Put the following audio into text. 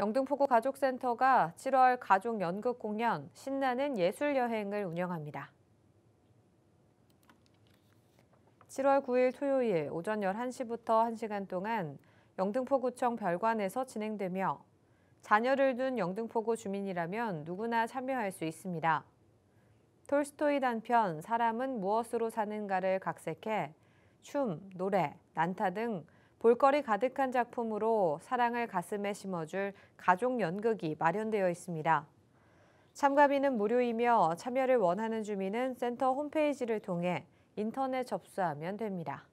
영등포구 가족센터가 7월 가족 연극 공연 신나는 예술 여행을 운영합니다. 7월 9일 토요일 오전 11시부터 1시간 동안 영등포구청 별관에서 진행되며 자녀를 둔 영등포구 주민이라면 누구나 참여할 수 있습니다. 톨스토이 단편 사람은 무엇으로 사는가를 각색해 춤, 노래, 난타 등 볼거리 가득한 작품으로 사랑을 가슴에 심어줄 가족 연극이 마련되어 있습니다. 참가비는 무료이며 참여를 원하는 주민은 센터 홈페이지를 통해 인터넷 접수하면 됩니다.